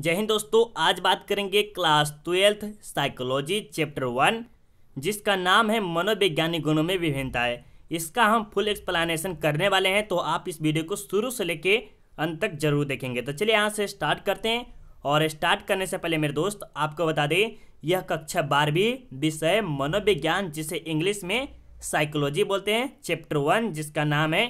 जय हिंद दोस्तों आज बात करेंगे class twelfth psychology chapter one जिसका नाम है मनोवैज्ञानिक गुणों में विभिन्नताएं इसका हम फुल एक्सप्लेनेशन करने वाले हैं तो आप इस वीडियो को शुरू से लेके अंत तक जरूर देखेंगे तो चलिए यहाँ से स्टार्ट करते हैं और स्टार्ट करने से पहले मेरे दोस्त आपको बता दें यह कक्षा बारहवीं विषय मनोविज्ञान जिसे इंग्लिश में साइकोलॉजी बोलते हैं चैप्टर वन जिसका नाम है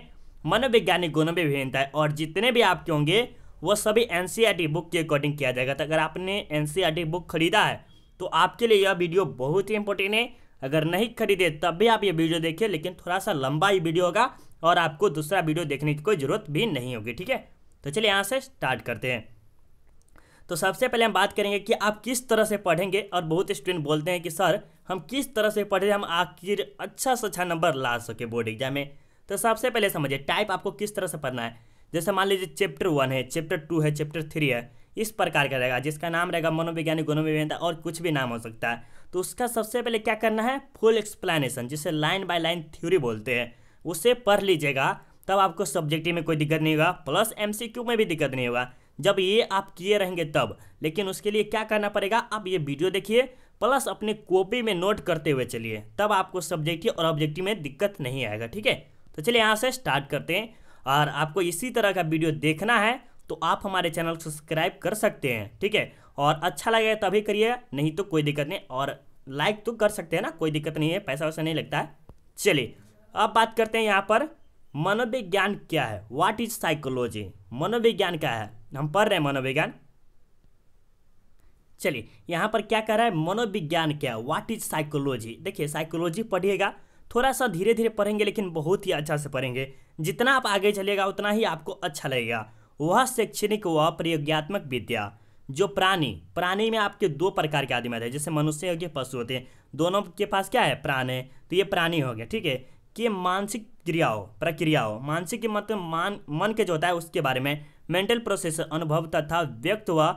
मनोवैज्ञानिक गुणों में विभिन्नता और जितने भी आपके होंगे वो सभी एन बुक e के अकॉर्डिंग किया जाएगा तो अगर आपने एन बुक e खरीदा है तो आपके लिए यह वीडियो बहुत ही इंपॉर्टेंट है अगर नहीं खरीदे तब भी आप ये वीडियो देखिए लेकिन थोड़ा सा लंबा ही वीडियो होगा और आपको दूसरा वीडियो देखने की कोई ज़रूरत भी नहीं होगी ठीक है तो चलिए यहाँ से स्टार्ट करते हैं तो सबसे पहले हम बात करेंगे कि आप किस तरह से पढ़ेंगे और बहुत स्टूडेंट बोलते हैं कि सर हम किस तरह से पढ़े हम आखिर अच्छा से अच्छा नंबर ला सके बोर्ड एग्जाम में तो सबसे पहले समझिए टाइप आपको किस तरह से पढ़ना है जैसे मान लीजिए चैप्टर वन है चैप्टर टू है चैप्टर थ्री है इस प्रकार का रहेगा जिसका नाम रहेगा मनोविज्ञानिक गुणोविज्ञानता और कुछ भी नाम हो सकता है तो उसका सबसे पहले क्या करना है फुल एक्सप्लेनेशन जिसे लाइन बाय लाइन थ्योरी बोलते हैं उसे पढ़ लीजिएगा तब आपको सब्जेक्टिव में कोई दिक्कत नहीं होगा प्लस एम में भी दिक्कत नहीं होगा जब ये आप किए रहेंगे तब लेकिन उसके लिए क्या करना पड़ेगा आप ये वीडियो देखिए प्लस अपने कॉपी में नोट करते हुए चलिए तब आपको सब्जेक्टिव और ऑब्जेक्टिव में दिक्कत नहीं आएगा ठीक है तो चलिए यहाँ से स्टार्ट करते हैं और आपको इसी तरह का वीडियो देखना है तो आप हमारे चैनल को सब्सक्राइब कर सकते हैं ठीक है और अच्छा लगे तभी तो करिए नहीं तो कोई दिक्कत नहीं और लाइक तो कर सकते हैं ना कोई दिक्कत नहीं है पैसा वैसा नहीं लगता है चलिए अब बात करते हैं यहाँ पर मनोविज्ञान क्या है व्हाट इज साइकोलॉजी मनोविज्ञान क्या है हम पढ़ रहे हैं मनोविज्ञान चलिए यहाँ पर क्या कह रहा है मनोविज्ञान क्या है व्हाट इज साइकोलॉजी देखिए साइकोलॉजी पढ़िएगा थोड़ा सा धीरे धीरे पढ़ेंगे लेकिन बहुत ही अच्छा से पढ़ेंगे जितना आप आगे चलेगा उतना ही आपको अच्छा लगेगा वह शैक्षणिक व प्रयोग्यात्मक विद्या जो प्राणी प्राणी में आपके दो प्रकार के आदमी आते हैं जैसे मनुष्य गए पशु होते हैं दोनों के पास क्या है प्राण है तो ये प्राणी हो गया ठीक है कि मानसिक क्रियाओं प्रक्रियाओं मानसिक मतलब मान मन के जो होता है उसके बारे में मेंटल प्रोसेस अनुभव तथा व्यक्त व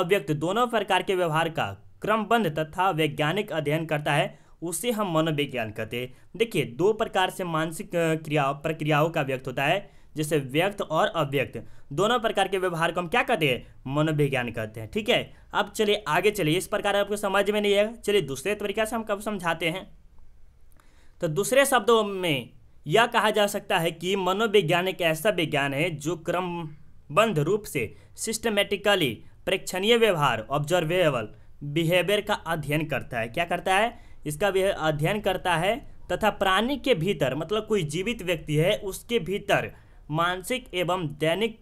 अव्यक्त दोनों प्रकार के व्यवहार का क्रमबंध तथा वैज्ञानिक अध्ययन करता है उसे हम मनोविज्ञान कहते हैं देखिए दो प्रकार से मानसिक क्रिया प्रक्रियाओं का व्यक्त होता है जैसे व्यक्त और अव्यक्त दोनों प्रकार के व्यवहार को हम क्या कहते हैं मनोविज्ञान कहते हैं ठीक है अब चलिए आगे चलिए इस प्रकार आपको समझ में नहीं आएगा चलिए दूसरे तरीके से हम कब समझाते हैं तो दूसरे शब्दों में यह कहा जा सकता है कि मनोविज्ञान एक ऐसा विज्ञान है जो क्रमबद्ध रूप से सिस्टमेटिकली प्रेक्षणीय व्यवहार ऑब्जर्वेबल बिहेवियर का अध्ययन करता है क्या करता है इसका अध्ययन करता है तथा प्राणी के भीतर मतलब कोई जीवित व्यक्ति है उसके भीतर मानसिक एवं दैनिक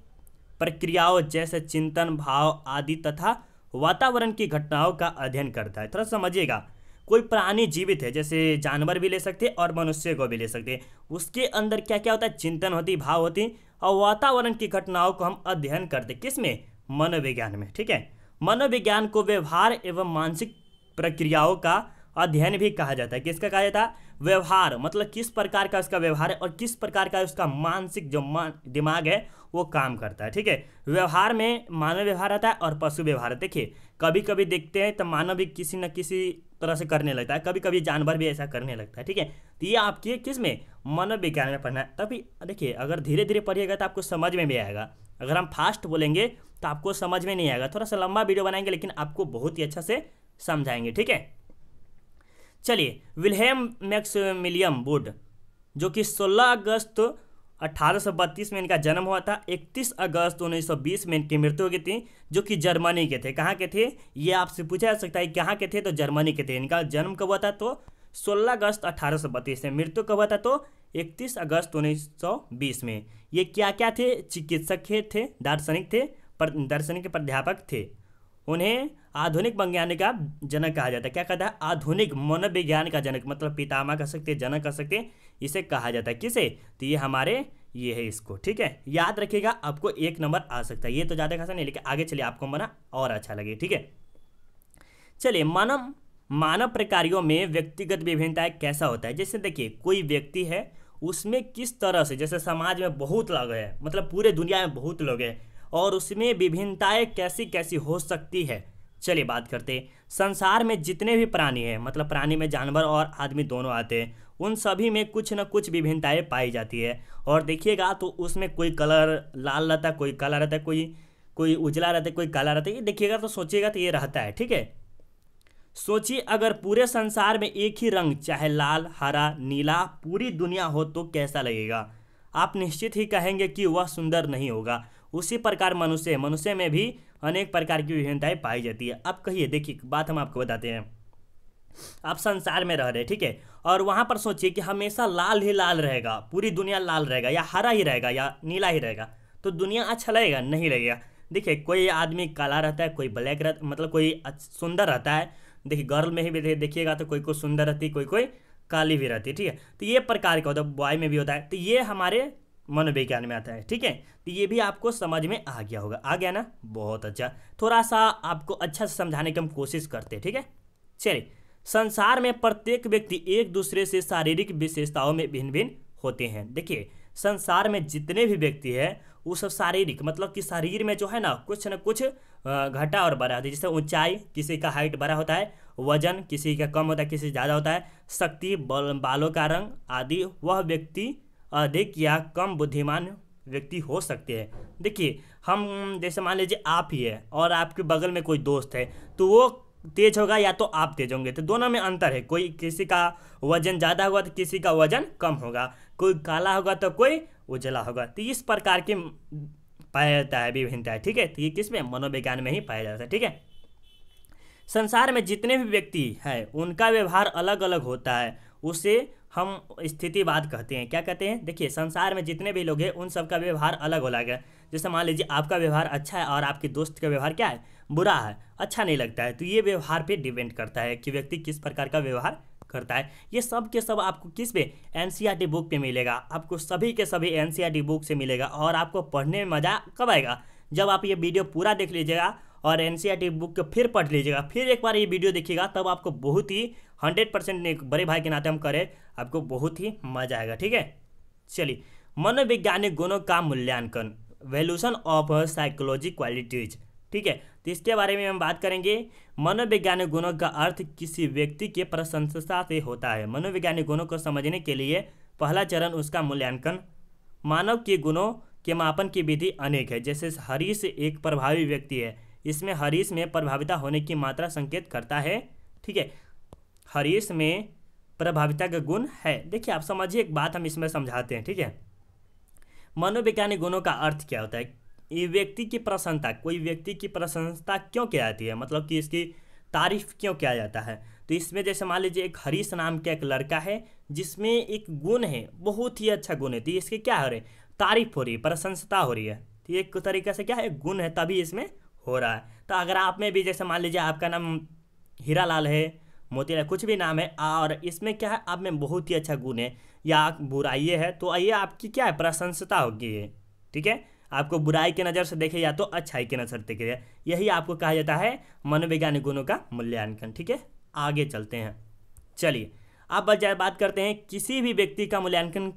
प्रक्रियाओं जैसे चिंतन भाव आदि तथा वातावरण की घटनाओं का अध्ययन करता है थोड़ा समझिएगा कोई प्राणी जीवित है जैसे जानवर भी ले सकते हैं और मनुष्य को भी ले सकते हैं उसके अंदर क्या क्या होता है चिंतन होती भाव होती और वातावरण की घटनाओं को हम अध्ययन करते किस में मनोविज्ञान में ठीक है मनोविज्ञान को व्यवहार एवं मानसिक प्रक्रियाओं का अध्ययन भी कहा जाता है किसका कहा जाता है व्यवहार मतलब किस प्रकार का उसका व्यवहार है और किस प्रकार का उसका मानसिक जो मान दिमाग है वो काम करता है ठीक है व्यवहार में मानव व्यवहार आता है और पशु व्यवहार देखिए कभी कभी देखते हैं तो मानव भी किसी न किसी तरह से करने लगता है कभी कभी जानवर भी ऐसा करने लगता है ठीक है तो ये आपके किस में मनोविज्ञान में पढ़ना है तभी देखिए अगर धीरे धीरे पढ़िएगा तो आपको समझ में भी आएगा अगर हम फास्ट बोलेंगे तो आपको समझ में नहीं आएगा थोड़ा सा लंबा वीडियो बनाएंगे लेकिन आपको बहुत ही अच्छा से समझाएंगे ठीक है चलिए विलहेम मिलियम बुड जो कि 16 अगस्त 1832 में इनका जन्म हुआ था 31 अगस्त 1920 में इनकी मृत्यु हो गई थी जो कि जर्मनी के थे कहाँ के थे ये आपसे पूछा जा सकता है कहाँ के थे तो जर्मनी के थे इनका जन्म कब हुआ था तो 16 अगस्त 1832 में मृत्यु कब हुआ था तो 31 अगस्त 1920 में ये क्या क्या थे चिकित्सक थे दार्शनिक थे दार्शनिक के प्राध्यापक थे उन्हें आधुनिक विज्ञान का जनक कहा जाता है क्या कहता है आधुनिक मनोविज्ञान का जनक मतलब पितामा कह सकते हैं जनक कह सकते हैं इसे कहा जाता है किसे तो ये हमारे ये है इसको ठीक है याद रखिएगा आपको एक नंबर आ सकता है ये तो ज़्यादा खासा नहीं लेकिन आगे चलिए आपको मना और अच्छा लगे ठीक है चलिए मानव मानव प्रकारियों में व्यक्तिगत विभिन्नता कैसा होता है जैसे देखिए कोई व्यक्ति है उसमें किस तरह से जैसे समाज में बहुत लोग है मतलब पूरे दुनिया में बहुत लोग हैं और उसमें विभिन्नताएं कैसी कैसी हो सकती है चलिए बात करते संसार में जितने भी प्राणी हैं मतलब प्राणी में जानवर और आदमी दोनों आते हैं उन सभी में कुछ ना कुछ विभिन्नताएं पाई जाती है और देखिएगा तो उसमें कोई कलर लाल रहता है कोई काला रहता है कोई कोई उजला रहता है कोई काला रहता है ये देखिएगा तो सोचिएगा तो ये रहता है ठीक है सोचिए अगर पूरे संसार में एक ही रंग चाहे लाल हरा नीला पूरी दुनिया हो तो कैसा लगेगा आप निश्चित ही कहेंगे कि वह सुंदर नहीं होगा उसी प्रकार मनुष्य मनुष्य में भी अनेक प्रकार की विभिन्नताएं पाई जाती है अब कहिए देखिए बात हम आपको बताते हैं आप संसार में रह रहे ठीक है और वहाँ पर सोचिए कि हमेशा लाल ही लाल रहेगा पूरी दुनिया लाल रहेगा या हरा ही रहेगा या नीला ही रहेगा तो दुनिया अच्छा लगेगा नहीं लगेगा देखिए कोई आदमी काला रहता है कोई ब्लैक रहता मतलब कोई सुंदर रहता है देखिए गर्ल में ही देखिएगा तो कोई कोई सुंदर रहती कोई कोई काली भी रहती है ठीक है तो ये प्रकार का होता है बॉय में भी होता है तो ये हमारे मनोविज्ञान में आता है ठीक है तो ये भी आपको समझ में आ गया होगा आ गया ना बहुत अच्छा थोड़ा सा आपको अच्छा से समझाने की हम कोशिश करते हैं ठीक है चलिए संसार में प्रत्येक व्यक्ति एक दूसरे से शारीरिक विशेषताओं में भिन्न भिन्न होते हैं देखिए संसार में जितने भी व्यक्ति हैं वो सब शारीरिक मतलब कि शरीर में जो है ना कुछ ना कुछ घटा और बड़ा होता है जैसे ऊंचाई किसी का हाइट बड़ा होता है वजन किसी का कम होता है किसी ज़्यादा होता है शक्ति बालों का रंग आदि वह व्यक्ति अधिक या कम बुद्धिमान व्यक्ति हो सकते हैं देखिए हम जैसे मान लीजिए आप ही है और आपके बगल में कोई दोस्त है तो वो तेज होगा या तो आप तेज होंगे तो दोनों में अंतर है कोई किसी का वजन ज़्यादा होगा तो किसी का वजन कम होगा कोई काला होगा तो कोई उजला होगा तो इस प्रकार के पाया जाता है विभिन्नता है ठीक है तो ये किस में मनोविज्ञान में ही पाया जाता है ठीक है संसार में जितने भी व्यक्ति हैं उनका व्यवहार अलग अलग होता है उसे हम स्थितिवाद कहते हैं क्या कहते हैं देखिए संसार में जितने भी लोग हैं उन सबका व्यवहार अलग अलग है जैसे मान लीजिए आपका व्यवहार अच्छा है और आपके दोस्त का व्यवहार क्या है बुरा है अच्छा नहीं लगता है तो ये व्यवहार पे डिपेंड करता है कि व्यक्ति किस प्रकार का व्यवहार करता है ये सब के सब आपको किस पे एन बुक e पे मिलेगा आपको सभी के सभी एन बुक e से मिलेगा और आपको पढ़ने में मज़ा कब आएगा जब आप ये वीडियो पूरा देख लीजिएगा और एन बुक e को फिर पढ़ लीजिएगा फिर एक बार ये वीडियो देखिएगा तब आपको बहुत ही हंड्रेड परसेंट बड़े भाई के नाते हम करें आपको बहुत ही मजा आएगा ठीक है चलिए मनोवैज्ञानिक गुणों का मूल्यांकन वैल्यूशन ऑफ साइकोलॉजी क्वालिटीज ठीक है तो इसके बारे में हम बात करेंगे मनोवैज्ञानिक गुणों का अर्थ किसी व्यक्ति के प्रशंसा से होता है मनोवैज्ञानिक गुणों को समझने के लिए पहला चरण उसका मूल्यांकन मानव के गुणों के मापन की विधि अनेक है जैसे हरीश एक प्रभावी व्यक्ति है इसमें हरीश में प्रभाविता होने की मात्रा संकेत करता है ठीक है हरीश में प्रभाविता का गुण है देखिए आप समझिए एक बात हम इसमें समझाते हैं ठीक है मनोवैज्ञानिक गुणों का अर्थ क्या होता है ये व्यक्ति की प्रसन्नता कोई व्यक्ति की प्रसन्नता क्यों की जाती है मतलब कि इसकी तारीफ क्यों किया जाता है तो इसमें जैसे मान लीजिए एक हरीश नाम का एक लड़का है जिसमें एक गुण है बहुत ही अच्छा गुण है तो इसके क्या हो रहे तारीफ हो रही है प्रशंसता हो रही है तो एक तरीके से क्या है गुण है तभी इसमें हो रहा है तो अगर आप में भी जैसे मान लीजिए आपका नाम हीरा लाल है मोतीला कुछ भी नाम है और इसमें क्या है आप में बहुत ही अच्छा गुण है या बुराई है तो ये आपकी क्या है प्रशंसता होगी ये ठीक है आपको बुराई की नज़र से देखे या तो अच्छाई की नज़र से देखे यही आपको कहा जाता है मनोवैज्ञानिक गुणों का मूल्यांकन ठीक है आगे चलते हैं चलिए अब बात करते हैं किसी भी व्यक्ति का मूल्यांकन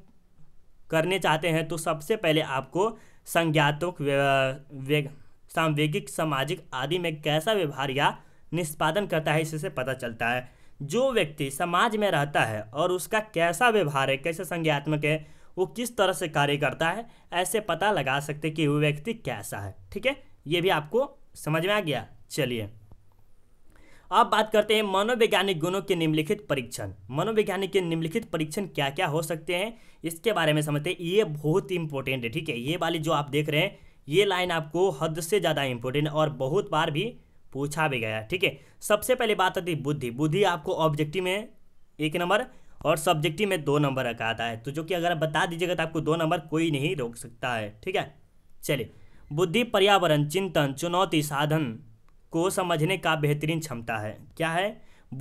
करने चाहते हैं तो सबसे पहले आपको संज्ञात्मक सांवेगिक सामाजिक आदि में कैसा व्यवहार या निष्पादन करता है इससे पता चलता है जो व्यक्ति समाज में रहता है और उसका कैसा व्यवहार है कैसे संज्ञात्मक है वो किस तरह से कार्य करता है ऐसे पता लगा सकते कि वो व्यक्ति कैसा है ठीक है ये भी आपको समझ में आ गया चलिए अब बात करते हैं मनोवैज्ञानिक गुणों के निम्नलिखित परीक्षण मनोवैज्ञानिक के निम्नलिखित परीक्षण क्या क्या हो सकते हैं इसके बारे में समझते हैं ये बहुत इंपॉर्टेंट है ठीक है ये वाली जो आप देख रहे हैं ये लाइन आपको हद से ज़्यादा इंपॉर्टेंट और बहुत बार भी पूछा भी गया ठीक है सबसे पहले बात आती है बुद्धि बुद्धि आपको ऑब्जेक्टिव में एक नंबर और सब्जेक्टिव में दो नंबर रखा आता है तो जो कि अगर आप बता दीजिएगा तो आपको दो नंबर कोई नहीं रोक सकता है ठीक है चलिए बुद्धि पर्यावरण चिंतन चुनौती साधन को समझने का बेहतरीन क्षमता है क्या है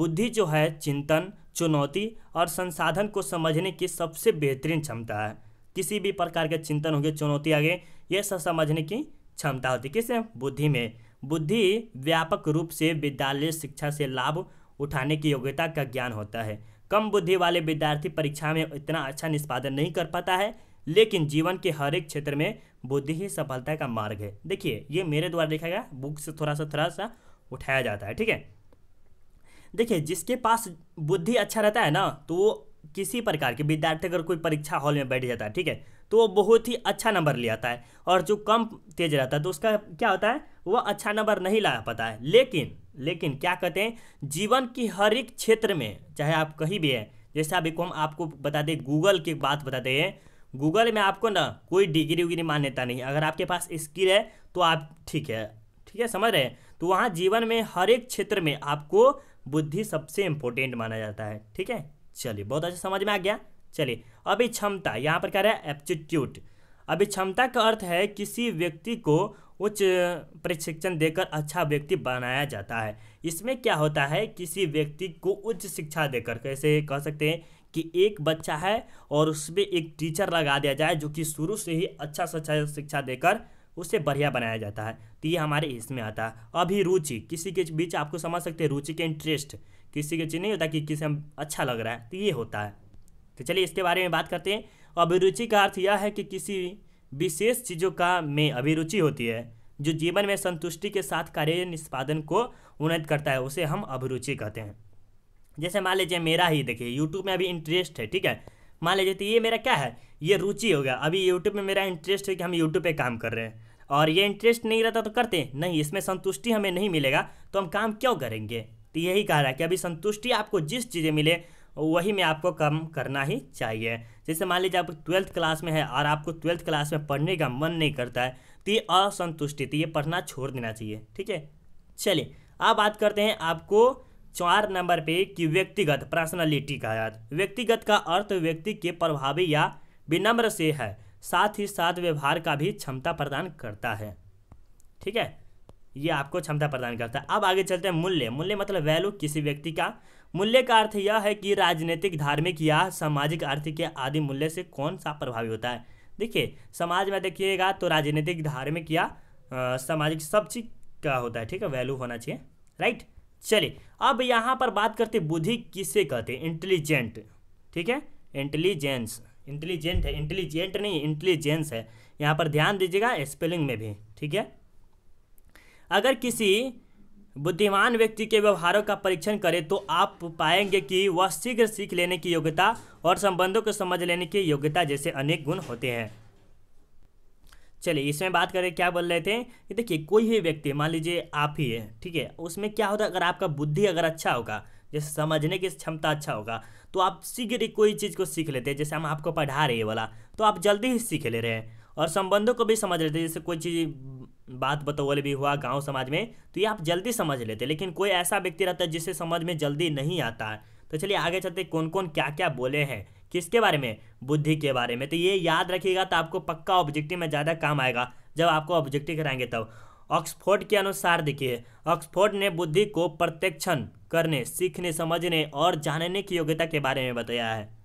बुद्धि जो है चिंतन चुनौती और संसाधन को समझने की सबसे बेहतरीन क्षमता है किसी भी प्रकार के चिंतन हो गए चुनौती आ ये सब समझने की क्षमता होती है किसे बुद्धि में बुद्धि व्यापक रूप से विद्यालय शिक्षा से लाभ उठाने की योग्यता का ज्ञान होता है कम बुद्धि वाले विद्यार्थी परीक्षा में इतना अच्छा निष्पादन नहीं कर पाता है लेकिन जीवन के हर एक क्षेत्र में बुद्धि ही सफलता का मार्ग है देखिए ये मेरे द्वारा लिखा गया बुक से थोड़ा सा थोड़ा सा उठाया जाता है ठीक है देखिए जिसके पास बुद्धि अच्छा रहता है ना तो वो किसी प्रकार के विद्यार्थी अगर कोई परीक्षा हॉल में बैठ जाता है ठीक है तो वो बहुत ही अच्छा नंबर ले आता है और जो कम तेज रहता है तो उसका क्या होता है वह अच्छा नंबर नहीं ला पाता है लेकिन लेकिन क्या कहते हैं जीवन की हर एक क्षेत्र में चाहे आप कहीं भी है जैसे अभी को हम आपको बता दें गूगल की बात बताते हैं गूगल में आपको ना कोई डिग्री उग्री मान्यता नहीं अगर आपके पास स्किल है तो आप ठीक है ठीक है समझ रहे हैं तो वहाँ जीवन में हर एक क्षेत्र में आपको बुद्धि सबसे इम्पोर्टेंट माना जाता है ठीक है चलिए बहुत अच्छा समझ में आ गया चलिए अभी क्षमता यहाँ पर कह रहा है एप्टीट्यूड अभी क्षमता का अर्थ है किसी व्यक्ति को उच्च प्रशिक्षण देकर अच्छा व्यक्ति बनाया जाता है इसमें क्या होता है किसी व्यक्ति को उच्च शिक्षा देकर कैसे कह सकते हैं कि एक बच्चा है और उसमें एक टीचर लगा दिया जाए जो कि शुरू से ही अच्छा अच्छा शिक्षा देकर उसे बढ़िया बनाया जाता है तो ये हमारे इसमें आता है अभी रुचि किसी के बीच आपको समझ सकते हैं रुचि के इंटरेस्ट किसी के चीज नहीं होता कि किसी हम अच्छा लग रहा है तो ये होता है तो चलिए इसके बारे में बात करते हैं अभिरुचि का अर्थ यह है कि किसी विशेष चीज़ों का में अभिरुचि होती है जो जीवन में संतुष्टि के साथ कार्य निष्पादन को उन्नत करता है उसे हम अभिरुचि कहते हैं जैसे मान लीजिए मेरा ही देखिए यूट्यूब में अभी इंटरेस्ट है ठीक है मान लीजिए तो ये मेरा क्या है ये रुचि हो गया अभी यूट्यूब में मेरा इंटरेस्ट है कि हम यूट्यूब पे काम कर रहे हैं और ये इंटरेस्ट नहीं रहता तो करते नहीं इसमें संतुष्टि हमें नहीं मिलेगा तो हम काम क्यों करेंगे तो यही कह रहा है कि अभी संतुष्टि आपको जिस चीज़ें मिले वही में आपको काम करना ही चाहिए जैसे मान लीजिए आप ट्वेल्थ क्लास में है और आपको ट्वेल्थ क्लास में पढ़ने का मन नहीं करता है तो ये असंतुष्टि तो ये पढ़ना छोड़ देना चाहिए ठीक है चलिए अब बात करते हैं आपको चार नंबर पे कि व्यक्तिगत पर्सनालिटी का याद व्यक्तिगत का अर्थ व्यक्ति के प्रभावी या विनम्र से है साथ ही साथ व्यवहार का भी क्षमता प्रदान करता है ठीक है ये आपको क्षमता प्रदान करता है अब आगे चलते हैं मूल्य मूल्य मतलब वैल्यू किसी व्यक्ति का मूल्य का अर्थ यह है कि राजनीतिक धार्मिक या सामाजिक अर्थ के आदि मूल्य से कौन सा प्रभावी होता है देखिए समाज में देखिएगा तो राजनीतिक धार्मिक या सामाजिक सब चीज का होता है ठीक है वैल्यू होना चाहिए राइट चलिए अब यहाँ पर बात करते बुद्धि किसे कहते हैं इंटेलिजेंट ठीक है इंटेलिजेंस इंटेलिजेंट है इंटेलिजेंट नहीं इंटेलिजेंस है यहाँ पर ध्यान दीजिएगा स्पेलिंग में भी ठीक है अगर किसी बुद्धिमान व्यक्ति के व्यवहारों का परीक्षण करें तो आप पाएंगे कि वह शीघ्र सीख लेने की योग्यता और संबंधों को समझ लेने की योग्यता जैसे अनेक गुण होते हैं चलिए इसमें बात करें क्या बोल रहे थे कि देखिए कोई भी व्यक्ति मान लीजिए आप ही है ठीक है उसमें क्या होता है अगर आपका बुद्धि अगर अच्छा होगा जैसे समझने की क्षमता अच्छा होगा तो आप शीघ्र ही कोई चीज़ को सीख लेते हैं जैसे हम आपको पढ़ा रहे वाला तो आप जल्दी ही सीख ले रहे हैं और संबंधों को भी समझ लेते जैसे कोई चीज़ बात बतौल भी हुआ गाँव समाज में तो ये आप जल्दी समझ लेते लेकिन कोई ऐसा व्यक्ति रहता है जिसे समझ में जल्दी नहीं आता है तो चलिए आगे चलते कौन कौन क्या क्या बोले हैं किसके बारे में बुद्धि के बारे में तो ये याद रखिएगा तो आपको पक्का ऑब्जेक्टिव में ज़्यादा काम आएगा जब आपको ऑब्जेक्टिव कराएंगे तब ऑक्सफोर्ड के अनुसार देखिए ऑक्सफोर्ड ने बुद्धि को प्रत्यक्षण करने सीखने समझने और जानने की योग्यता के बारे में बताया है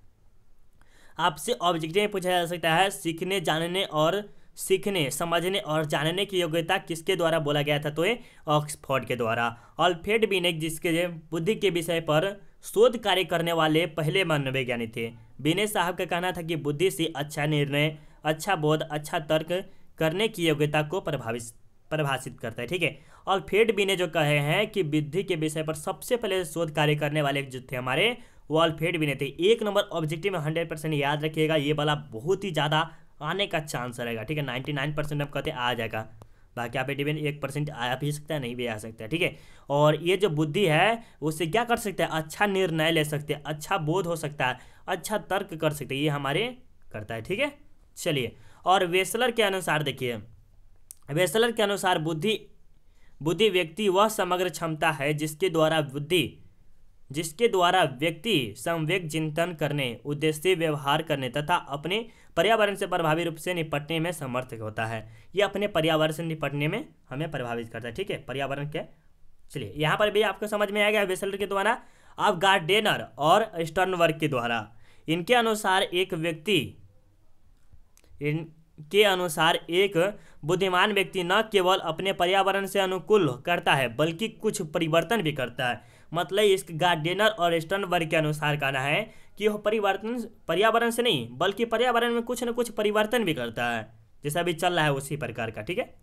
आपसे ऑब्जेक्टिव पूछा जा सकता है सीखने जानने और सीखने समझने और जानने की योग्यता किसके द्वारा बोला गया था तो ये ऑक्सफोर्ड के द्वारा अल्फ्रेड बिनेक जिसके बुद्धि के विषय पर शोध कार्य करने वाले पहले मनोवैज्ञानिक थे बिने साहब का कहना था कि बुद्धि से अच्छा निर्णय अच्छा बोध अच्छा तर्क करने की योग्यता को प्रभावित परिभाषित करता है ठीक है और फेड बी ने जो कहे हैं कि बुद्धि के विषय पर सबसे पहले शोध कार्य करने वाले जो थे हमारे वॉल फेड भी नहीं थे एक नंबर ऑब्जेक्टिव में हंड्रेड परसेंट याद रखिएगा ये वाला बहुत ही ज़्यादा आने का चांस रहेगा ठीक है नाइन्टी नाइन परसेंट आप कहते आ जाएगा बाकी आप डिपेंड एक परसेंट आ भी सकता है नहीं भी आ सकता है ठीक है और ये जो बुद्धि है उससे क्या कर सकते हैं अच्छा निर्णय ले सकते हैं अच्छा बोध हो सकता है अच्छा तर्क कर सकते ये हमारे करता है ठीक है चलिए और वेसलर के अनुसार देखिए वेसलर के अनुसार बुद्धि बुद्धि व्यक्ति वह समग्र क्षमता है जिसके द्वारा बुद्धि जिसके द्वारा व्यक्ति संवेक चिंतन करने उद्देश्य व्यवहार करने तथा अपने पर्यावरण से प्रभावी रूप से निपटने में समर्थ होता है ये अपने पर्यावरण से निपटने में हमें प्रभावित करता है ठीक है पर्यावरण के चलिए यहाँ पर भी आपको समझ में आएगा वेसलर के द्वारा आप गार्डेनर और स्टर्न वर्क के द्वारा इनके अनुसार एक व्यक्ति इनके अनुसार एक बुद्धिमान व्यक्ति न केवल अपने पर्यावरण से अनुकूल करता है बल्कि कुछ परिवर्तन भी करता है मतलब इसके गार्डेनर और स्टनबर्ग के अनुसार कहना है कि वह परिवर्तन पर्यावरण से नहीं बल्कि पर्यावरण में कुछ न कुछ परिवर्तन भी करता है जैसा अभी चल रहा है उसी प्रकार का ठीक है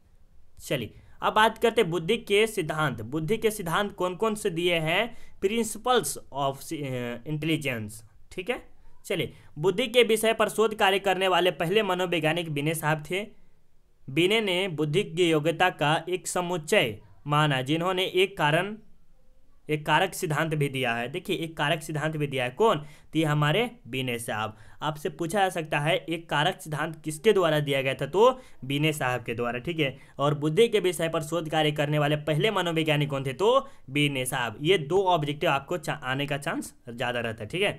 चलिए अब बात करते हैं बुद्धि के सिद्धांत बुद्धि के सिद्धांत कौन कौन से दिए हैं प्रिंसिपल्स ऑफ इंटेलिजेंस ठीक है चलिए बुद्धि के विषय पर शोध कार्य करने वाले पहले मनोवैज्ञानिक विनय साहब थे बिने ने बुद्धि की योग्यता का एक समुच्चय माना जिन्होंने एक कारण एक कारक सिद्धांत भी दिया है देखिए एक कारक सिद्धांत भी दिया है कौन तो ये हमारे बीने साहब आपसे पूछा जा सकता है एक कारक सिद्धांत किसके द्वारा दिया गया था तो बीने साहब के द्वारा ठीक है और बुद्धि के विषय पर शोध कार्य करने वाले पहले मनोवैज्ञानिक कौन थे तो बीने साहब ये दो ऑब्जेक्टिव आपको आने का चांस ज़्यादा रहता है ठीक है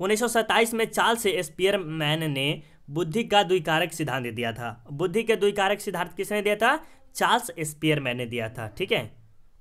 उन्नीस में चार्ल्स स्पियर मैन ने बुद्धि का द्विकारक सिद्धांत दिया था बुद्धि के द्विकारक सिद्धांत किसने दिया था चार्ल्स स्पियर मैन ने दिया था ठीक है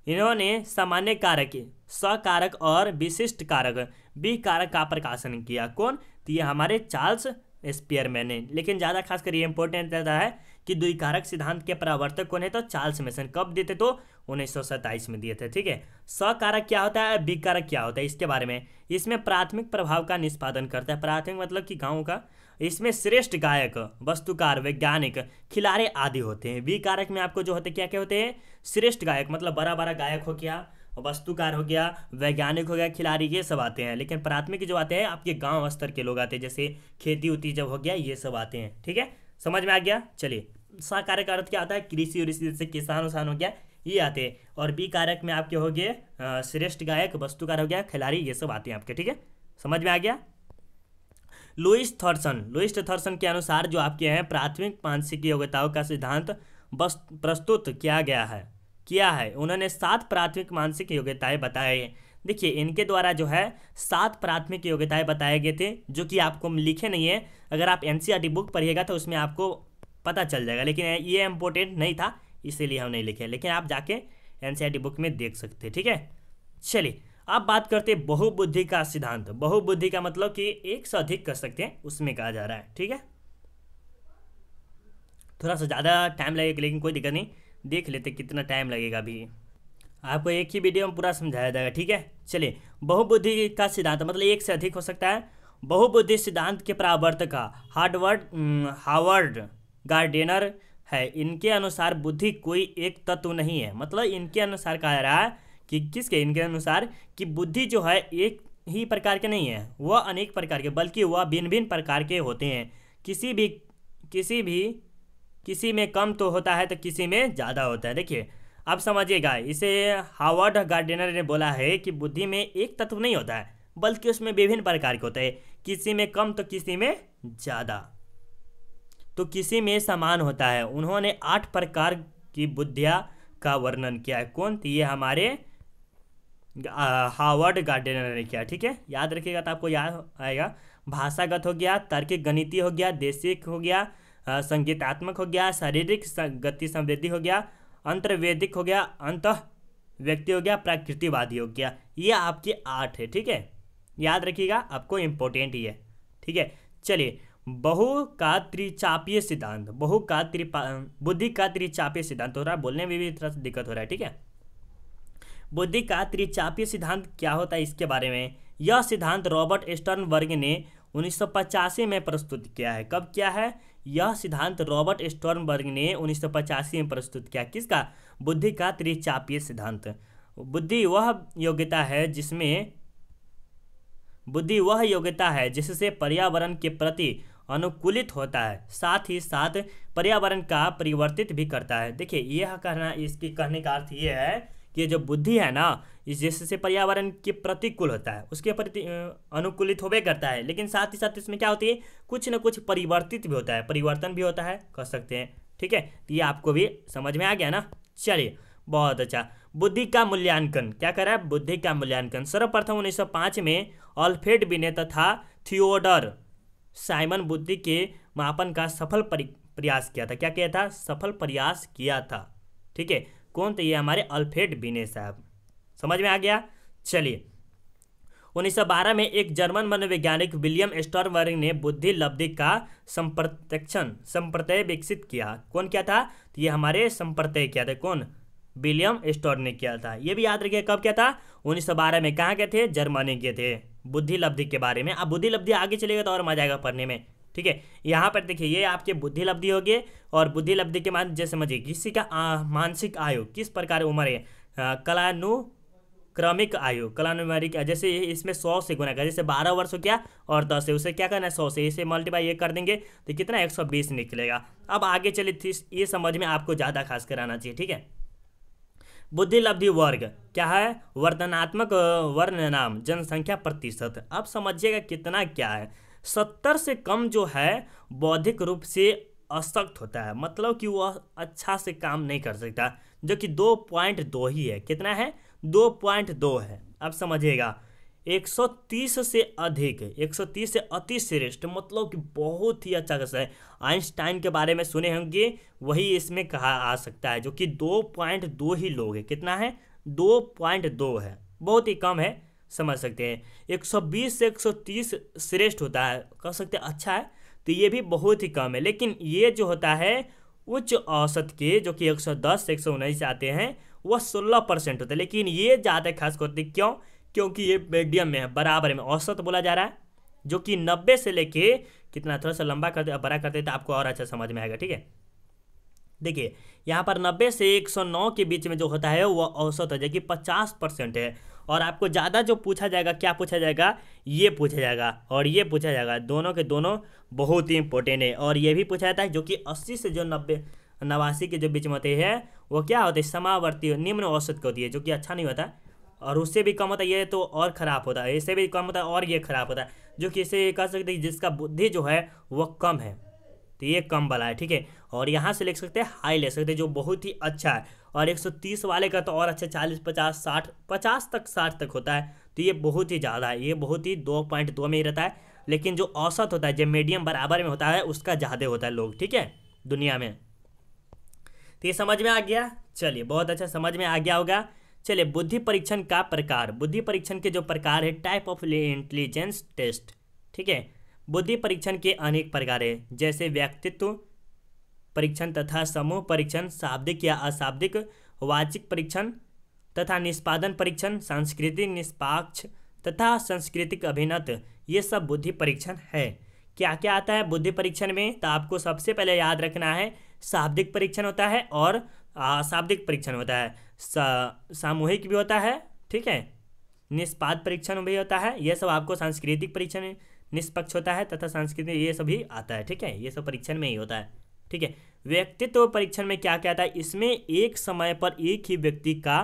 इन्होंने सामान्य कारक सकारक और विशिष्ट कारक बी कारक का प्रकाशन किया कौन तो ये हमारे चार्ल्स स्पियरमैन ने लेकिन ज़्यादा खासकर ये इंपॉर्टेंट रहता है कि द्विकारक सिद्धांत के प्रावर्तक कौन है तो चार्ल्स मेसन कब दिए थे तो उन्नीस में दिए थे ठीक है सकारक क्या होता है विकारक क्या होता है इसके बारे में इसमें प्राथमिक प्रभाव का निष्पादन करता है प्राथमिक मतलब कि गाँव का इसमें श्रेष्ठ गायक वस्तुकार वैज्ञानिक खिलाड़ी आदि होते हैं वी कारक में आपको जो होते क्या क्या होते हैं श्रेष्ठ गायक मतलब बड़ा बड़ा गायक हो गया वस्तुकार हो गया वैज्ञानिक हो गया खिलाड़ी ये सब आते हैं लेकिन प्राथमिक जो आते हैं आपके गांव स्तर के लोग आते हैं जैसे खेती उती जब हो गया ये सब आते हैं ठीक है समझ में आ गया चलिए सा कार्य का अर्थ क्या आता है कृषि उसी जैसे किसान उसान हो गया ये आते हैं और बी कारक में आपके हो गए श्रेष्ठ गायक वस्तुकार हो गया खिलाड़ी ये सब आते हैं आपके ठीक है समझ में आ गया लुइस थर्सन लुइस थर्सन के अनुसार जो आपके हैं प्राथमिक मानसिक योग्यताओं का सिद्धांत प्रस्तुत किया गया है किया है उन्होंने सात प्राथमिक मानसिक योग्यताएं बताए देखिए इनके द्वारा जो है सात प्राथमिक योग्यताएं बताए गए थे जो कि आपको लिखे नहीं है अगर आप एन बुक पढ़िएगा तो उसमें आपको पता चल जाएगा लेकिन ये इम्पोर्टेंट नहीं था इसीलिए हम नहीं लिखे लेकिन आप जाके एन बुक में देख सकते ठीक है चलिए अब बात करते हैं बहुबुद्धि का सिद्धांत बहुबुद्धि का मतलब कि एक से अधिक कर सकते हैं उसमें कहा जा रहा है ठीक है थोड़ा सा ज़्यादा टाइम लगेगा लेकिन कोई दिक्कत नहीं देख लेते कितना टाइम लगेगा अभी आपको एक ही वीडियो में पूरा समझाया जाएगा ठीक है चलिए बहुबुद्धि का सिद्धांत मतलब एक से अधिक हो सकता है बहुबुद्धि सिद्धांत के प्रावर्त का हार्डवर्ड हावर्ड गार्डेनर है इनके अनुसार बुद्धि कोई एक तत्व नहीं है मतलब इनके अनुसार कहा जा रहा है कि किसके इनके अनुसार कि बुद्धि जो है एक ही प्रकार के नहीं है वह अनेक प्रकार के बल्कि वह भिन्न भिन्न प्रकार के होते हैं किसी भी किसी भी किसी में कम तो होता है तो किसी में ज़्यादा होता है देखिए अब समझिएगा इसे हावर्ड गार्डनर ने बोला है कि बुद्धि में एक तत्व नहीं होता है बल्कि उसमें विभिन्न प्रकार के होते हैं किसी में कम तो किसी में ज़्यादा तो किसी में समान होता है उन्होंने आठ प्रकार की बुद्धिया का वर्णन किया है कौन थी ये हमारे हावर्ड गार्डनर ने किया ठीक है याद रखिएगा तो आपको याद आएगा भाषागत हो गया तार्किक गणितीय हो गया देशिक हो गया संगीतात्मक हो गया शारीरिक गति संवेदी हो गया अंतर्वेदिक हो गया अंत व्यक्ति हो गया प्राकृतिवादी हो गया ये आपके आठ है ठीक है याद रखिएगा आपको इम्पोर्टेंट ये ठीक है चलिए बहु का त्रिचापीय सिद्धांत बहु का त्रिपा बुद्धि का त्रिचापीय सिद्धांत हो रहा है बोलने में भी थोड़ा सा दिक्कत हो रहा है ठीक है बुद्धि का त्रिचापीय सिद्धांत क्या होता है इसके बारे में यह सिद्धांत रॉबर्ट एस्टर्न वर्ग ने उन्नीस में प्रस्तुत किया है कब क्या है यह सिद्धांत रॉबर्ट वर्ग ने उन्नीस में प्रस्तुत किया किसका बुद्धि का त्रिचापीय सिद्धांत बुद्धि वह योग्यता है जिसमें बुद्धि वह योग्यता है जिससे पर्यावरण के प्रति अनुकूलित होता है साथ ही साथ पर्यावरण का परिवर्तित भी करता है देखिए यह कहना इसकी कहने का अर्थ ये है कि जो बुद्धि है ना इस जिससे पर्यावरण के प्रतिकूल होता है उसके प्रति अनुकूलित होबे करता है लेकिन साथ ही साथ इसमें क्या होती है कुछ ना कुछ परिवर्तित भी होता है परिवर्तन भी होता है कह सकते हैं ठीक है तो ये आपको भी समझ में आ गया ना चलिए बहुत अच्छा बुद्धि का मूल्यांकन क्या करा है बुद्धि का मूल्यांकन सर्वप्रथम 1905 में ऑल्फेड बिने तथा थियोडर साइमन बुद्धि के मापन का सफल प्रयास किया था क्या किया था सफल प्रयास किया था ठीक है कौन थे ये हमारे अल्फ्रेड बिने साहब समझ में आ गया चलिए 1912 में एक जर्मन मनोवैज्ञानिक विलियम स्टॉर्मरिंग ने बुद्धि लब्धि का संप्रत्यक्षण संप्रत्यय विकसित किया कौन क्या था तो ये हमारे संप्रत्यय क्या थे कौन विलियम स्टोर ने किया था ये भी याद रखिए कब क्या था 1912 में कहाँ के थे जर्मनी के थे बुद्धि लब्धि के बारे में अब बुद्धि लब्धि आगे चलेगा तो और मजा आएगा पढ़ने में ठीक है यहाँ पर देखिए ये आपके बुद्धि लब्धि होगी और बुद्धि लब्धि के मान जैसे समझिए किसी का मानसिक आयु किस प्रकार उम्र है कलानुक्रमिक आयु कलानुमारिक जैसे इसमें सौ से गुना कर जैसे बारह वर्ष हो गया और दस है उसे क्या करना है सौ से इसे मल्टीपाई ये कर देंगे तो कितना एक सौ बीस निकलेगा अब आगे चलिए ये समझ में आपको ज़्यादा खास कराना चाहिए ठीक है बुद्धि लब्धि वर्ग क्या है वर्णनात्मक नाम जनसंख्या प्रतिशत अब समझिएगा कितना क्या है सत्तर से कम जो है बौद्धिक रूप से असक्त होता है मतलब कि वह अच्छा से काम नहीं कर सकता जो कि दो पॉइंट दो ही है कितना है दो पॉइंट दो है अब समझिएगा 130 से अधिक 130 से अति श्रेष्ठ मतलब कि बहुत ही अच्छा क्वेश्चन है आइंस्टाइन के बारे में सुने होंगे वही इसमें कहा आ सकता है जो कि दो पॉइंट दो ही लोग है कितना है दो पॉइंट दो है बहुत ही कम है समझ सकते हैं 120 से 130 श्रेष्ठ होता है कह सकते हैं अच्छा है तो ये भी बहुत ही कम है लेकिन ये जो होता है उच्च औसत के जो कि 110 से एक आते हैं वह 16 परसेंट होता है लेकिन ये ज़्यादा है खास करते क्यों क्योंकि ये मीडियम में है बराबर में औसत बोला जा रहा है जो कि नब्बे से लेके कितना थोड़ा सा लंबा करते बड़ा करते तो आपको और अच्छा समझ में आएगा ठीक है देखिए यहाँ पर 90 से 109 के बीच में जो होता है वह औसत है जो कि 50 परसेंट है और आपको ज़्यादा जो पूछा जाएगा क्या पूछा जाएगा ये पूछा जाएगा और ये पूछा जाएगा दोनों के दोनों बहुत ही इंपॉर्टेंट है और ये भी पूछा जाता है जो कि अस्सी से जो नब्बे नवासी के जो बीच में होते हैं वो क्या होते हैं समावर्ती निम्न औसत की होती है जो कि अच्छा नहीं होता और उससे भी कम होता है ये तो और ख़राब होता है इससे भी कम होता है और ये ख़राब होता है जो कि इसे कह सकते हैं जिसका बुद्धि जो है वह कम है तो ये कम वाला है ठीक है और यहाँ से ले सकते हैं हाई ले सकते हैं जो बहुत ही अच्छा है और 130 वाले का तो और अच्छा 40 50 60 50 तक 60 तक होता है तो ये बहुत ही ज़्यादा है ये बहुत ही दो पॉइंट दो में ही रहता है लेकिन जो औसत होता है जो मीडियम बराबर में होता है उसका ज़्यादा होता है लोग ठीक है दुनिया में तो ये समझ में आ गया चलिए बहुत अच्छा समझ में आ गया होगा चलिए बुद्धि परीक्षण का प्रकार बुद्धि परीक्षण के जो प्रकार है टाइप ऑफ इंटेलिजेंस टेस्ट ठीक है बुद्धि परीक्षण के अनेक प्रकार है जैसे व्यक्तित्व परीक्षण तथा समूह परीक्षण शाब्दिक या अशाब्दिक वाचिक परीक्षण तथा निष्पादन परीक्षण सांस्कृतिक निष्पाक्ष तथा सांस्कृतिक अभिनत ये सब बुद्धि परीक्षण है क्या क्या आता है बुद्धि परीक्षण में तो आपको सबसे पहले याद रखना है शाब्दिक परीक्षण होता है और अशाब्दिक परीक्षण होता है सामूहिक भी होता है ठीक है निष्पाद परीक्षण भी होता है यह सब आपको सांस्कृतिक परीक्षण निष्पक्ष होता है तथा सांस्कृतिक ये सभी आता है ठीक है ये सब परीक्षण में ही होता है ठीक है व्यक्तित्व परीक्षण में क्या क्या है इसमें एक समय पर एक ही व्यक्ति का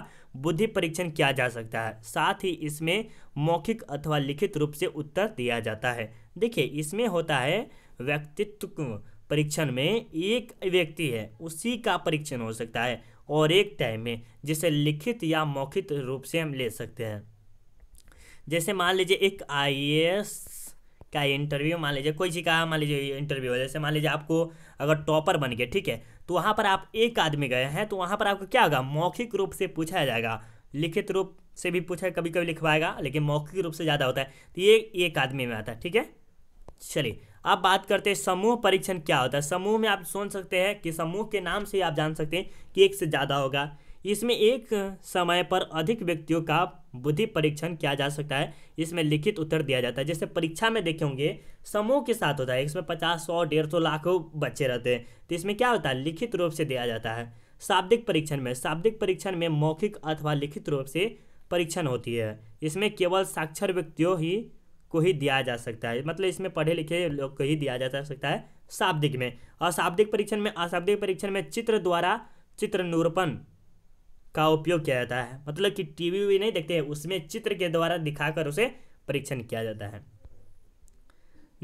बुद्धि परीक्षण किया जा सकता है साथ ही इसमें मौखिक अथवा लिखित रूप से उत्तर दिया जाता है देखिए इसमें होता है व्यक्तित्व परीक्षण में एक व्यक्ति है उसी का परीक्षण हो सकता है और एक टाइम में जिसे लिखित या मौखिक रूप से हम ले सकते हैं जैसे मान लीजिए एक आई क्या ये इंटरव्यू मान लीजिए कोई चीज़ का मान लीजिए इंटरव्यू है जैसे मान लीजिए आपको अगर टॉपर बन गए ठीक है तो वहाँ पर आप एक आदमी गए हैं तो वहाँ पर आपको क्या होगा मौखिक रूप से पूछा जाएगा लिखित रूप से भी पूछा कभी कभी लिखवाएगा लेकिन मौखिक रूप से ज़्यादा होता है तो ये एक आदमी में आता है ठीक है चलिए अब बात करते हैं समूह परीक्षण क्या होता है समूह में आप सुन सकते हैं कि समूह के नाम से आप जान सकते हैं कि एक से ज़्यादा होगा इसमें एक समय पर अधिक व्यक्तियों का बुद्धि परीक्षण किया जा सकता है इसमें लिखित उत्तर दिया जाता है जैसे परीक्षा में देखे होंगे समूह के साथ होता है इसमें पचास सौ डेढ़ सौ लाखों बच्चे रहते हैं तो इसमें क्या होता है लिखित रूप से दिया जाता है शाब्दिक परीक्षण में शाब्दिक परीक्षण में मौखिक अथवा लिखित रूप से परीक्षण होती है इसमें केवल साक्षर व्यक्तियों ही को ही दिया जा सकता है मतलब इसमें पढ़े लिखे लोग को ही दिया जा सकता है शाब्दिक में अशाब्दिक परीक्षण में अशाब्दिक परीक्षण में चित्र द्वारा चित्र निरूपण का उपयोग किया जाता है मतलब कि टीवी वी नहीं देखते हैं उसमें चित्र के द्वारा दिखाकर उसे परीक्षण किया जाता है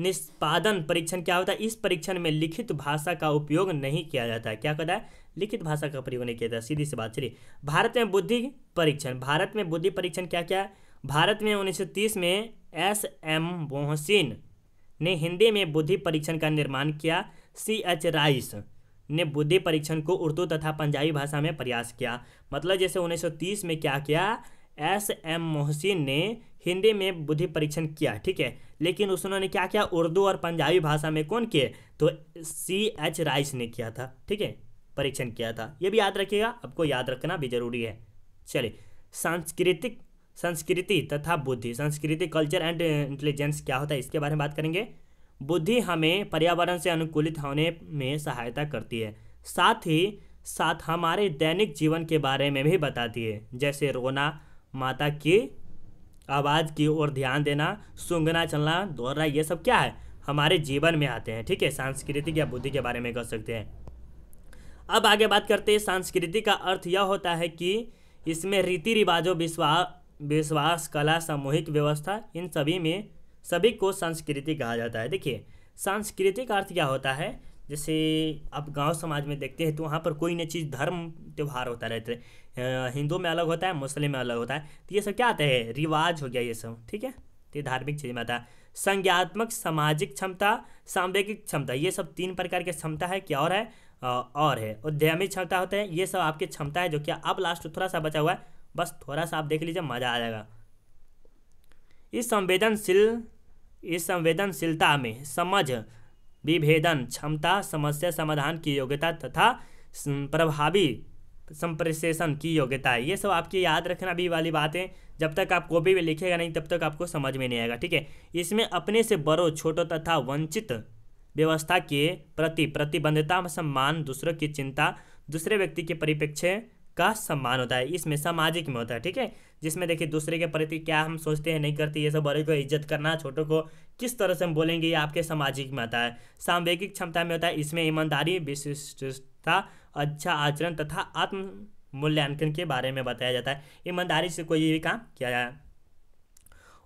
निष्पादन परीक्षण क्या होता है इस परीक्षण में लिखित भाषा का उपयोग नहीं किया जाता है क्या कहता है लिखित भाषा का प्रयोग नहीं किया जाता सीधी सी बात चलिए भारत में बुद्धि परीक्षण भारत में बुद्धि परीक्षण क्या क्या है भारत में 1930 में एस एम मोहसिन ने हिंदी में बुद्धि परीक्षण का निर्माण किया सी एच राइस ने बुद्धि परीक्षण को उर्दू तथा पंजाबी भाषा में प्रयास किया मतलब जैसे 1930 में क्या किया एस एम मोहसिन ने हिंदी में बुद्धि परीक्षण किया ठीक है लेकिन उसने क्या किया उर्दू और पंजाबी भाषा में कौन किए तो सी एच राइस ने किया था ठीक है परीक्षण किया था ये भी याद रखिएगा आपको याद रखना भी जरूरी है चलिए सांस्कृतिक संस्कृति तथा बुद्धि संस्कृति कल्चर एंड इंटेलिजेंस क्या होता है इसके बारे में बात करेंगे बुद्धि हमें पर्यावरण से अनुकूलित होने में सहायता करती है साथ ही साथ हमारे दैनिक जीवन के बारे में भी बताती है जैसे रोना माता की आवाज़ की ओर ध्यान देना सूंघना चलना दौड़ना ये सब क्या है हमारे जीवन में आते हैं ठीक है सांस्कृतिक या बुद्धि के बारे में कह सकते हैं अब आगे बात करते हैं संस्कृति का अर्थ यह होता है कि इसमें रीति रिवाजों विश्वास विश्वास कला सामूहिक व्यवस्था इन सभी में सभी को संस्कृति कहा जाता है देखिए सांस्कृतिक अर्थ क्या होता है जैसे आप गांव समाज में देखते हैं तो वहाँ पर कोई ना चीज़ धर्म त्यौहार होता रहता है हिंदू में अलग होता है मुस्लिम में अलग होता है तो ये सब क्या आता है रिवाज हो गया ये सब ठीक है तो धार्मिक चीज़ में आता है संज्ञात्मक सामाजिक क्षमता सांवेगिक क्षमता ये सब तीन प्रकार की क्षमता है क्या और है और है उद्यमी क्षमता होते हैं ये सब आपकी क्षमता है जो कि अब लास्ट थोड़ा सा बचा हुआ है बस थोड़ा सा आप देख लीजिए मज़ा आ जाएगा इस संवेदनशील इस संवेदनशीलता में समझ विभेदन क्षमता समस्या समाधान की योग्यता तथा प्रभावी संप्रेषण की योग्यता है ये सब आपके याद रखना भी वाली बात है जब तक आप कॉपी में लिखेगा नहीं तब तक आपको समझ में नहीं आएगा ठीक है इसमें अपने से बड़ों छोटों तथा वंचित व्यवस्था के प्रति प्रतिबद्धता सम्मान दूसरों की चिंता दूसरे व्यक्ति के परिप्रेक्ष्य का सम्मान होता है इसमें सामाजिक में होता है ठीक है जिसमें देखिए दूसरे के प्रति क्या हम सोचते हैं नहीं करते ये सब बड़े को इज्जत करना छोटों को किस तरह से हम बोलेंगे ये आपके सामाजिक में आता है सांवेगिक क्षमता में होता है इसमें ईमानदारी विशिष्टता अच्छा आचरण तथा आत्म मूल्यांकन के बारे में बताया जाता है ईमानदारी से कोई भी काम किया जाए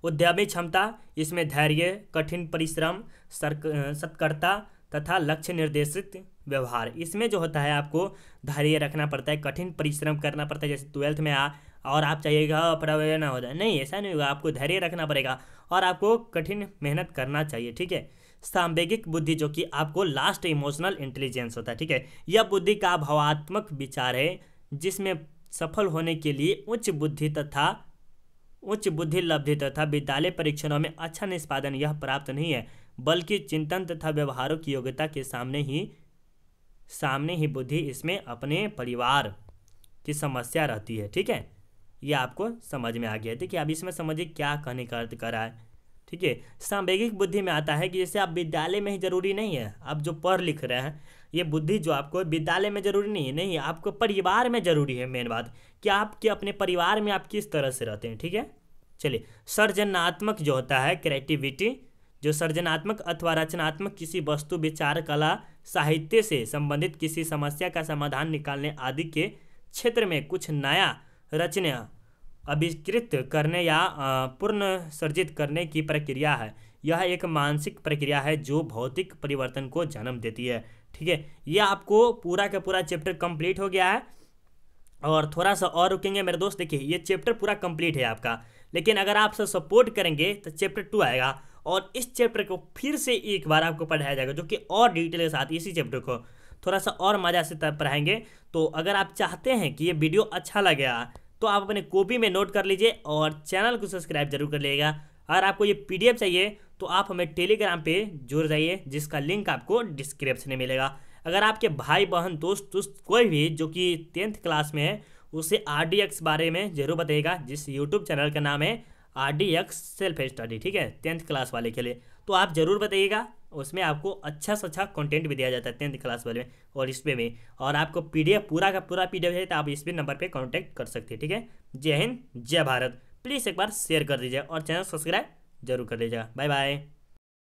उद्यमी क्षमता इसमें धैर्य कठिन परिश्रम सत्कर्ता तथा लक्ष्य निर्देशित व्यवहार इसमें जो होता है आपको धैर्य रखना पड़ता है कठिन परिश्रम करना पड़ता है जैसे ट्वेल्थ में आ और आप चाहिएगा प्रवेश हो जाए नहीं ऐसा नहीं होगा आपको धैर्य रखना पड़ेगा और आपको कठिन मेहनत करना चाहिए ठीक है सांवेगिक बुद्धि जो कि आपको लास्ट इमोशनल इंटेलिजेंस होता है ठीक है यह बुद्धि का भावात्मक विचार है जिसमें सफल होने के लिए उच्च बुद्धि तथा उच्च बुद्धि लब्धि तथा विद्यालय परीक्षणों में अच्छा निष्पादन यह प्राप्त नहीं है बल्कि चिंतन तथा व्यवहारों की योग्यता के सामने ही सामने ही बुद्धि इसमें अपने परिवार की समस्या रहती है ठीक है ये आपको समझ में आ गया ठीक है अब इसमें समझिए क्या कहने का अर्थ करा है ठीक है सांवेगिक बुद्धि में आता है कि जैसे आप विद्यालय में ही जरूरी नहीं है आप जो पढ़ लिख रहे हैं ये बुद्धि जो आपको विद्यालय में जरूरी नहीं है नहीं आपको परिवार में जरूरी है मेन बात कि आपके अपने परिवार में आप किस तरह से रहते हैं ठीक है चलिए सर्जनात्मक जो होता है क्रिएटिविटी जो सर्जनात्मक अथवा रचनात्मक किसी वस्तु विचार कला साहित्य से संबंधित किसी समस्या का समाधान निकालने आदि के क्षेत्र में कुछ नया रचने अभिष्कृत करने या पूर्ण सर्जित करने की प्रक्रिया है यह एक मानसिक प्रक्रिया है जो भौतिक परिवर्तन को जन्म देती है ठीक है यह आपको पूरा का पूरा चैप्टर कंप्लीट हो गया है और थोड़ा सा और रुकेंगे मेरे दोस्त देखिए ये चैप्टर पूरा कंप्लीट है आपका लेकिन अगर आप सपोर्ट करेंगे तो चैप्टर टू आएगा और इस चैप्टर को फिर से एक बार आपको पढ़ाया जाएगा जो कि और डिटेल के साथ इसी चैप्टर को थोड़ा सा और मज़ा से तब पढ़ाएंगे तो अगर आप चाहते हैं कि ये वीडियो अच्छा लगे तो आप अपने कॉपी में नोट कर लीजिए और चैनल को सब्सक्राइब जरूर कर लीजिएगा अगर आपको ये पी चाहिए तो आप हमें टेलीग्राम पर जुड़ जाइए जिसका लिंक आपको डिस्क्रिप्शन में मिलेगा अगर आपके भाई बहन दोस्त दोस्त कोई भी जो कि टेंथ क्लास में है उसे आर बारे में जरूर बताइएगा जिस यूट्यूब चैनल का नाम है R D X self study ठीक है टेंथ क्लास वाले के लिए तो आप ज़रूर बताइएगा उसमें आपको अच्छा से अच्छा कंटेंट भी दिया जाता है टेंथ क्लास वाले में और इसमें भी और आपको पीडीएफ पूरा का पूरा पीडीएफ चाहिए तो आप इस नंबर पर कॉन्टैक्ट कर सकते हैं ठीक है जय हिंद जय भारत प्लीज़ एक बार शेयर कर दीजिए और चैनल सब्सक्राइब जरूर कर लीजिएगा बाय बाय